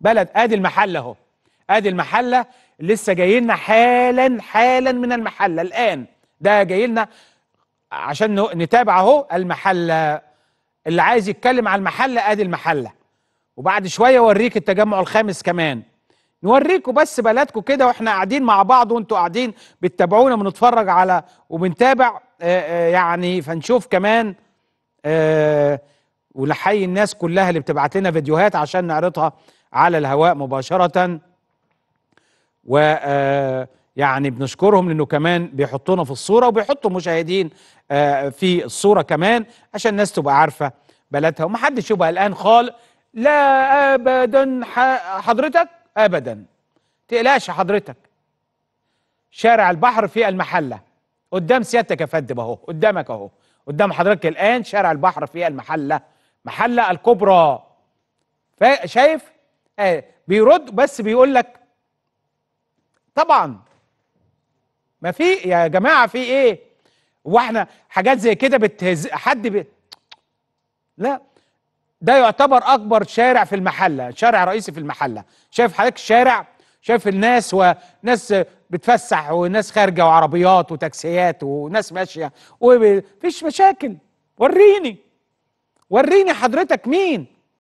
بلد ادي المحله اهو ادي المحله لسه جاي لنا حالا حالا من المحله الان ده جاي لنا عشان نتابع اهو المحله اللي عايز يتكلم على المحله ادي المحله وبعد شويه اوريك التجمع الخامس كمان نوريكم بس بلدكم كده واحنا قاعدين مع بعض وانتوا قاعدين بتتابعونا بنتفرج على وبنتابع آه، آه، يعني فنشوف كمان آه، ونحيي الناس كلها اللي بتبعت لنا فيديوهات عشان نعرضها على الهواء مباشرة و آه، يعني بنشكرهم لانه كمان بيحطونا في الصوره وبيحطوا مشاهدين آه، في الصوره كمان عشان الناس تبقى عارفه بلدها ومحدش يبقى الآن خال لا ابدا حضرتك ابدا تقلقش حضرتك شارع البحر في المحله قدام سيادتك يا فندم اهو قدامك اهو قدام حضرتك الان شارع البحر في المحله محله الكبرى شايف آه، بيرد بس بيقول لك طبعا ما في يا جماعه في ايه واحنا حاجات زي كده بتهز حد بي... لا ده يعتبر اكبر شارع في المحله شارع رئيسي في المحله شايف حضرتك الشارع شايف الناس وناس بتفسح وناس خارجه وعربيات وتاكسيات وناس ماشيه ومفيش مشاكل وريني وريني حضرتك مين